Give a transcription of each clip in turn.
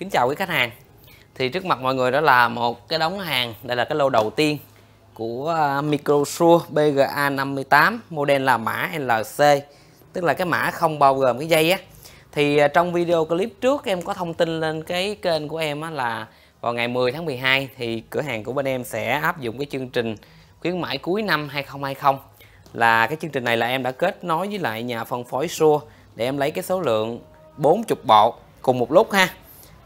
Kính chào quý khách hàng Thì trước mặt mọi người đó là một cái đóng hàng Đây là cái lô đầu tiên của à, Microsure BGA58 Model là mã LC Tức là cái mã không bao gồm cái dây á Thì à, trong video clip trước em có thông tin lên cái kênh của em á là Vào ngày 10 tháng 12 thì cửa hàng của bên em sẽ áp dụng cái chương trình khuyến mãi cuối năm 2020 Là cái chương trình này là em đã kết nối với lại nhà phân phối xua Để em lấy cái số lượng 40 bộ cùng một lúc ha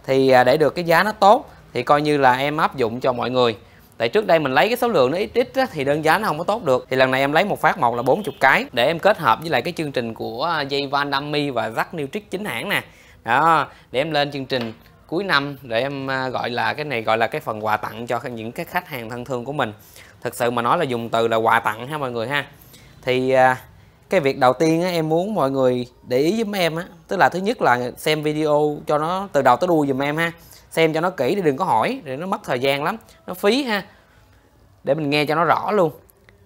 thì à, để được cái giá nó tốt thì coi như là em áp dụng cho mọi người tại trước đây mình lấy cái số lượng nó ít ít á, thì đơn giá nó không có tốt được thì lần này em lấy một phát một là 40 cái để em kết hợp với lại cái chương trình của dây à, van dummy và rắc nutric chính hãng nè đó để em lên chương trình cuối năm để em à, gọi là cái này gọi là cái phần quà tặng cho những cái khách hàng thân thương của mình thực sự mà nói là dùng từ là quà tặng ha mọi người ha thì cái việc đầu tiên á, em muốn mọi người để ý giúp em á tức là thứ nhất là xem video cho nó từ đầu tới đuôi giùm em ha xem cho nó kỹ để đừng có hỏi để nó mất thời gian lắm nó phí ha để mình nghe cho nó rõ luôn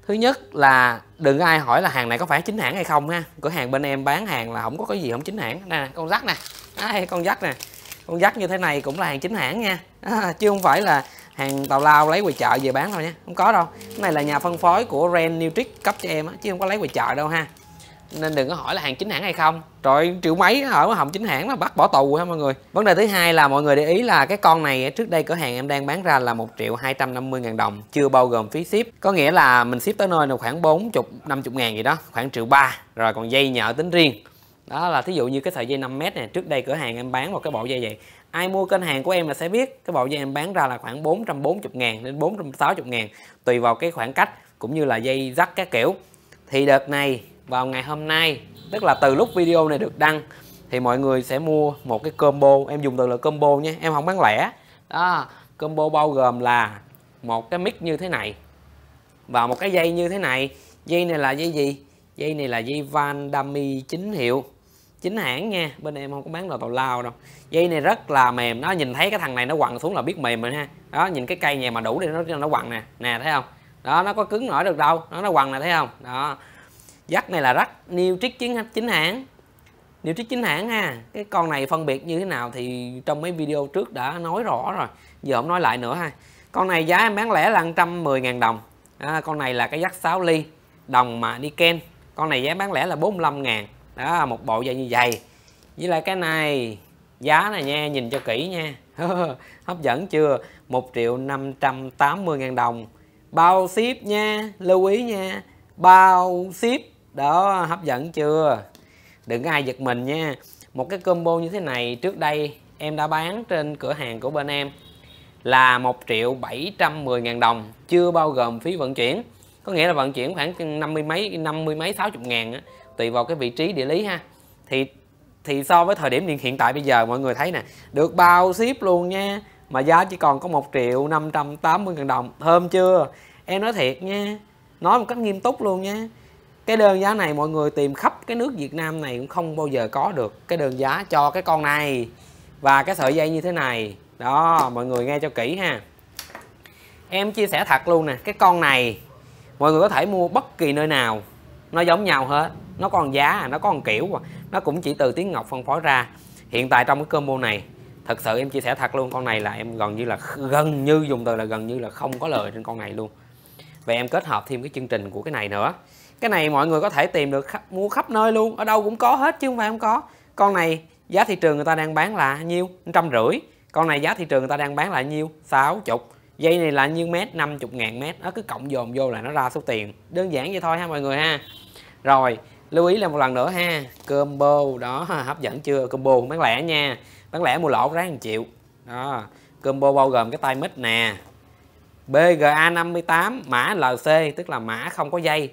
thứ nhất là đừng có ai hỏi là hàng này có phải chính hãng hay không ha cửa hàng bên em bán hàng là không có cái gì không chính hãng nè con rắc nè à, con rắc nè con rắc như thế này cũng là hàng chính hãng nha à, chứ không phải là hàng tàu lao lấy ngoài chợ về bán thôi nha không có đâu cái này là nhà phân phối của Ren Nutric cấp cho em á chứ không có lấy ngoài chợ đâu ha nên đừng có hỏi là hàng chính hãng hay không rồi triệu mấy ở hồng chính hãng nó bắt bỏ tù ha mọi người vấn đề thứ hai là mọi người để ý là cái con này trước đây cửa hàng em đang bán ra là một triệu hai trăm năm mươi ngàn đồng chưa bao gồm phí ship có nghĩa là mình ship tới nơi là khoảng bốn chục năm chục ngàn gì đó khoảng triệu ba rồi còn dây nhợ tính riêng đó là thí dụ như cái sợi dây 5 mét này trước đây cửa hàng em bán một cái bộ dây vậy ai mua kênh hàng của em là sẽ biết cái bộ dây em bán ra là khoảng 440 ngàn đến 460 ngàn tùy vào cái khoảng cách cũng như là dây rắc các kiểu thì đợt này vào ngày hôm nay tức là từ lúc video này được đăng thì mọi người sẽ mua một cái combo em dùng từ là combo nhé em không bán lẻ đó combo bao gồm là một cái mic như thế này và một cái dây như thế này dây này là dây gì dây này là dây van dummy chính hiệu chính hãng nha bên em không có bán lò tàu lao đâu dây này rất là mềm nó nhìn thấy cái thằng này nó quằn xuống là biết mềm rồi ha đó nhìn cái cây nhà mà đủ đi nó nó quằn nè nè thấy không đó nó có cứng nổi được đâu nó nó quằn nè thấy không đó dắt này là rắc new trick chính chính hãng new trick chính hãng ha cái con này phân biệt như thế nào thì trong mấy video trước đã nói rõ rồi giờ không nói lại nữa ha con này giá em bán lẻ là 110.000 đồng à, con này là cái dắt 6 ly đồng mà đi ken con này giá bán lẻ là 45 ngàn đó một bộ dây như vậy với lại cái này giá này nha nhìn cho kỹ nha hấp dẫn chưa 1 triệu 580 ngàn đồng bao ship nha lưu ý nha bao ship đó hấp dẫn chưa đừng có ai giật mình nha một cái combo như thế này trước đây em đã bán trên cửa hàng của bên em là 1 triệu 710 ngàn đồng chưa bao gồm phí vận chuyển có nghĩa là vận chuyển khoảng 50 mấy 50 mấy 60 ngàn á tùy vào cái vị trí địa lý ha thì thì so với thời điểm hiện hiện tại bây giờ mọi người thấy nè được bao ship luôn nha mà giá chỉ còn có 1 triệu 580 ngàn đồng thơm chưa em nói thiệt nha nói một cách nghiêm túc luôn nha cái đơn giá này mọi người tìm khắp cái nước Việt Nam này cũng không bao giờ có được cái đơn giá cho cái con này và cái sợi dây như thế này đó mọi người nghe cho kỹ ha em chia sẻ thật luôn nè cái con này mọi người có thể mua bất kỳ nơi nào nó giống nhau hết nó còn giá nó còn kiểu nó cũng chỉ từ tiếng ngọc phân phối ra hiện tại trong cái combo này thật sự em chia sẻ thật luôn con này là em gần như là gần như dùng từ là gần như là không có lời trên con này luôn vậy em kết hợp thêm cái chương trình của cái này nữa cái này mọi người có thể tìm được khắp, mua khắp nơi luôn ở đâu cũng có hết chứ không phải không có con này giá thị trường người ta đang bán là nhiêu trăm rưỡi con này giá thị trường người ta đang bán là nhiêu sáu chục dây này là nhiêu mét năm chục ngàn mét nó cứ cộng dồn vô là nó ra số tiền đơn giản vậy thôi ha mọi người ha rồi lưu ý là một lần nữa ha combo đó hấp dẫn chưa combo bán lẻ nha bán lẻ mua lỗ ráng chịu đó combo bao gồm cái tay mít nè BGA 58 mã LC tức là mã không có dây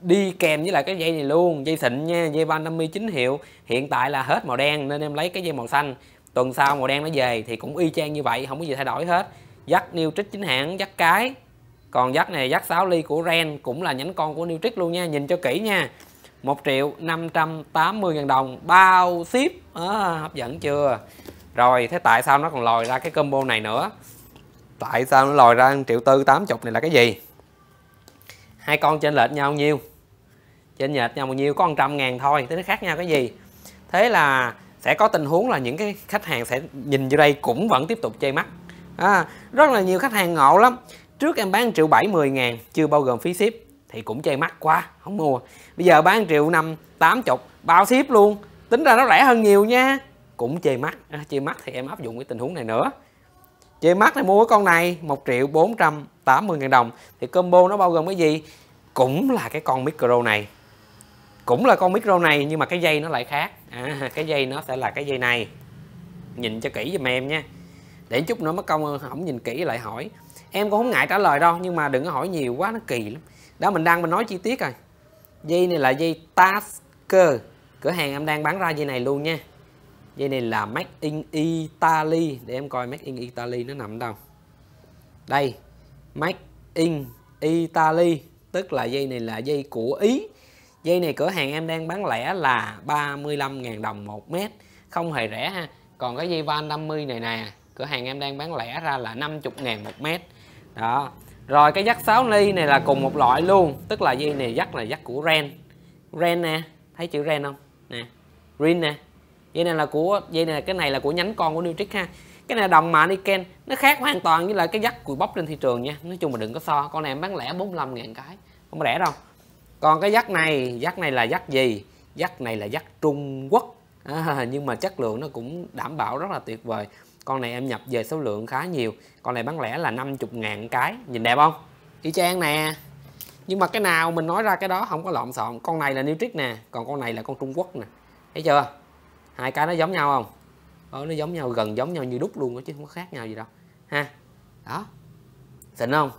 đi kèm với lại cái dây này luôn dây xịn nha dây van 59 hiệu hiện tại là hết màu đen nên em lấy cái dây màu xanh tuần sau màu đen nó về thì cũng y chang như vậy không có gì thay đổi hết dắt new trích chính hãng dắt cái còn dắt này dắt 6 ly của Ren cũng là nhánh con của new trích luôn nha nhìn cho kỹ nha 1 triệu 580 ngàn đồng bao ship à, hấp dẫn chưa rồi thế tại sao nó còn lòi ra cái combo này nữa tại sao nó lòi ra 1 triệu tư 80 này là cái gì hai con trên lệch nhau nhiêu trên nhệt nhau bao nhiêu có 100 ngàn thôi thế nó khác nhau cái gì thế là sẽ có tình huống là những cái khách hàng sẽ nhìn vô đây cũng vẫn tiếp tục chơi mắt à, rất là nhiều khách hàng ngộ lắm trước em bán triệu bảy mươi ngàn chưa bao gồm phí ship thì cũng chơi mắc quá không mua bây giờ bán triệu năm tám chục bao ship luôn tính ra nó rẻ hơn nhiều nha cũng chơi mắc à, chơi mắc thì em áp dụng cái tình huống này nữa chơi mắc thì mua cái con này 1 triệu 480 ngàn đồng thì combo nó bao gồm cái gì cũng là cái con micro này cũng là con micro này nhưng mà cái dây nó lại khác à, cái dây nó sẽ là cái dây này nhìn cho kỹ giùm em nha để chút nữa mất công không nhìn kỹ lại hỏi em cũng không ngại trả lời đâu nhưng mà đừng có hỏi nhiều quá nó kỳ lắm đó mình đang mình nói chi tiết rồi dây này là dây Tasker cửa hàng em đang bán ra dây này luôn nha dây này là Made in Italy để em coi Made in Italy nó nằm đâu đây Made in Italy tức là dây này là dây của Ý dây này cửa hàng em đang bán lẻ là 35.000 đồng một mét không hề rẻ ha còn cái dây van 50 này nè cửa hàng em đang bán lẻ ra là 50.000 một mét đó rồi cái dắt 6 ly này là cùng một loại luôn Tức là dây này dắt là dắt của Ren Ren nè Thấy chữ Ren không? Nè Ren nè Dây này là của Dây này cái này là của nhánh con của Nutric ha Cái này là đồng mạ Niken Nó khác hoàn toàn với lại cái dắt cùi bóc trên thị trường nha Nói chung mà đừng có so Con này em bán lẻ 45 ngàn cái Không rẻ đâu Còn cái dắt này Dắt này là dắt gì? Dắt này là dắt Trung Quốc à, Nhưng mà chất lượng nó cũng đảm bảo rất là tuyệt vời con này em nhập về số lượng khá nhiều con này bán lẻ là 50 ngàn cái nhìn đẹp không y chang nè nhưng mà cái nào mình nói ra cái đó không có lộn xộn con này là Nutric nè còn con này là con Trung Quốc nè thấy chưa hai cái nó giống nhau không ờ, nó giống nhau gần giống nhau như đúc luôn đó, chứ không có khác nhau gì đâu ha đó xịn không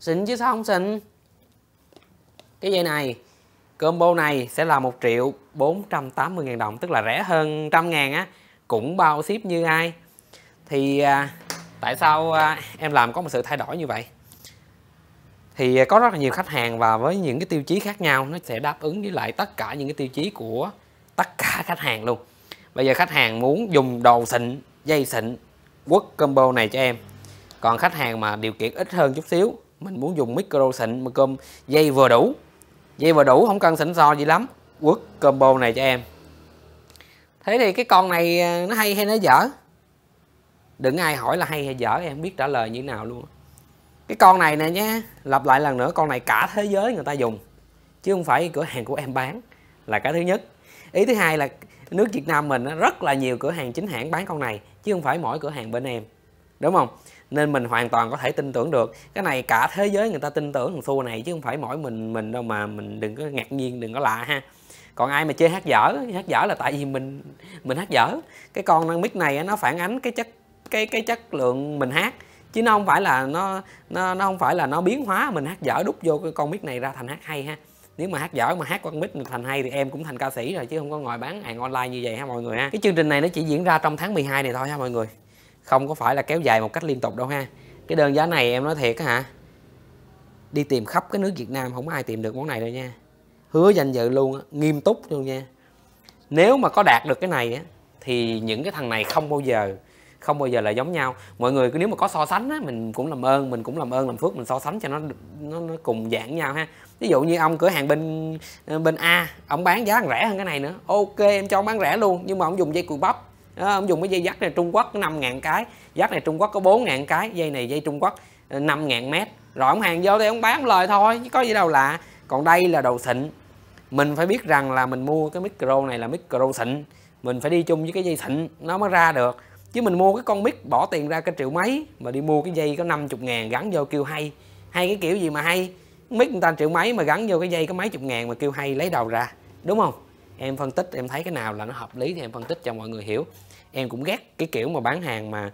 xịn chứ sao không xịn cái dây này combo này sẽ là 1 triệu 480 ngàn đồng tức là rẻ hơn trăm ngàn á cũng bao ship như ai thì à, tại sao à, em làm có một sự thay đổi như vậy thì có rất là nhiều khách hàng và với những cái tiêu chí khác nhau nó sẽ đáp ứng với lại tất cả những cái tiêu chí của tất cả khách hàng luôn bây giờ khách hàng muốn dùng đồ xịn dây xịn quất combo này cho em còn khách hàng mà điều kiện ít hơn chút xíu mình muốn dùng micro xịn mà cơm dây vừa đủ dây vừa đủ không cần xịn sò gì lắm quất combo này cho em thế thì cái con này à, nó hay hay nó dở đừng ai hỏi là hay hay dở em không biết trả lời như thế nào luôn cái con này nè nhé lặp lại lần nữa con này cả thế giới người ta dùng chứ không phải cửa hàng của em bán là cái thứ nhất ý thứ hai là nước việt nam mình rất là nhiều cửa hàng chính hãng bán con này chứ không phải mỗi cửa hàng bên em đúng không nên mình hoàn toàn có thể tin tưởng được cái này cả thế giới người ta tin tưởng thằng xua này chứ không phải mỗi mình mình đâu mà mình đừng có ngạc nhiên đừng có lạ ha còn ai mà chơi hát dở hát dở là tại vì mình mình hát dở cái con mic này nó phản ánh cái chất cái cái chất lượng mình hát chứ nó không phải là nó nó nó không phải là nó biến hóa mình hát dở đúc vô cái con mic này ra thành hát hay ha nếu mà hát dở mà hát con mic thành hay thì em cũng thành ca sĩ rồi chứ không có ngồi bán hàng online như vậy ha mọi người ha cái chương trình này nó chỉ diễn ra trong tháng 12 này thôi ha mọi người không có phải là kéo dài một cách liên tục đâu ha cái đơn giá này em nói thiệt hả đi tìm khắp cái nước Việt Nam không có ai tìm được món này đâu nha hứa danh dự luôn nghiêm túc luôn nha nếu mà có đạt được cái này á thì những cái thằng này không bao giờ không bao giờ là giống nhau mọi người nếu mà có so sánh á, mình cũng làm ơn mình cũng làm ơn làm phước mình so sánh cho nó nó, nó cùng dạng nhau ha ví dụ như ông cửa hàng bên ờ, bên A ông bán giá rẻ hơn cái này nữa ok em cho ông bán rẻ luôn nhưng mà ông dùng dây cùi bắp đó, ông dùng cái dây dắt này Trung Quốc có 5 ngàn cái dắt này Trung Quốc có bốn ngàn cái dây này dây Trung Quốc ờ, năm ngàn mét rồi ông hàng vô thì ông bán lời thôi chứ có gì đâu lạ còn đây là đầu xịn mình phải biết rằng là mình mua cái micro này là micro xịn mình phải đi chung với cái dây xịn nó mới ra được chứ mình mua cái con mic bỏ tiền ra cái triệu mấy mà đi mua cái dây có 50 ngàn gắn vô kêu hay hay cái kiểu gì mà hay mic người ta triệu mấy mà gắn vô cái dây có mấy chục ngàn mà kêu hay lấy đầu ra đúng không em phân tích em thấy cái nào là nó hợp lý thì em phân tích cho mọi người hiểu em cũng ghét cái kiểu mà bán hàng mà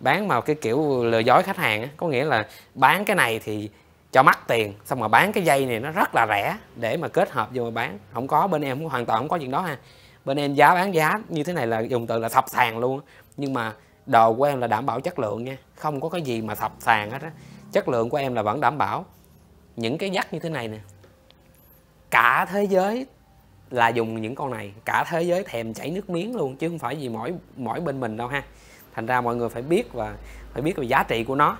bán mà cái kiểu lừa dối khách hàng á có nghĩa là bán cái này thì cho mắc tiền xong mà bán cái dây này nó rất là rẻ để mà kết hợp vô mà bán không có bên em hoàn toàn không có chuyện đó ha bên em giá bán giá như thế này là dùng từ là thập sàng luôn nhưng mà đồ của em là đảm bảo chất lượng nha không có cái gì mà sập sàn hết á chất lượng của em là vẫn đảm bảo những cái dắt như thế này nè cả thế giới là dùng những con này cả thế giới thèm chảy nước miếng luôn chứ không phải gì mỗi mỗi bên mình đâu ha thành ra mọi người phải biết và phải biết về giá trị của nó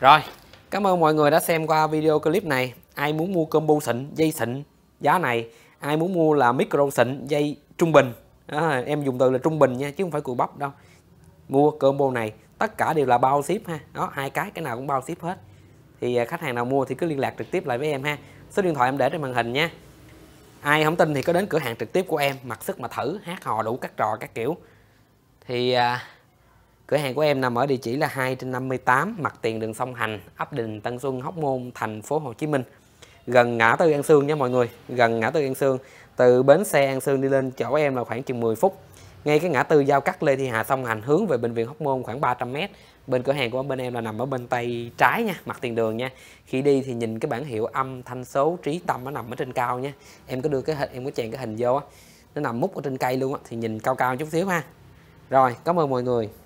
rồi cảm ơn mọi người đã xem qua video clip này ai muốn mua combo xịn dây xịn giá này ai muốn mua là micro xịn dây trung bình à, em dùng từ là trung bình nha chứ không phải cùi bắp đâu mua combo này tất cả đều là bao ship ha đó hai cái cái nào cũng bao ship hết thì à, khách hàng nào mua thì cứ liên lạc trực tiếp lại với em ha số điện thoại em để trên màn hình nha ai không tin thì có đến cửa hàng trực tiếp của em mặc sức mà thử hát hò đủ các trò các kiểu thì à, cửa hàng của em nằm ở địa chỉ là 2 trên 58 mặt tiền đường sông Hành ấp Đình Tân Xuân Hóc Môn thành phố Hồ Chí Minh gần ngã tư An Sương nha mọi người gần ngã tư An Sương từ bến xe An Sương đi lên chỗ em là khoảng chừng 10 phút ngay cái ngã tư giao cắt Lê Thị Hà sông hành hướng về bệnh viện Hóc Môn khoảng 300 m bên cửa hàng của bên em là nằm ở bên tay trái nha mặt tiền đường nha khi đi thì nhìn cái bảng hiệu âm thanh số trí tâm nó nằm ở trên cao nha em có đưa cái hình em có chèn cái hình vô á nó nằm múc ở trên cây luôn á thì nhìn cao cao chút xíu ha rồi cảm ơn mọi người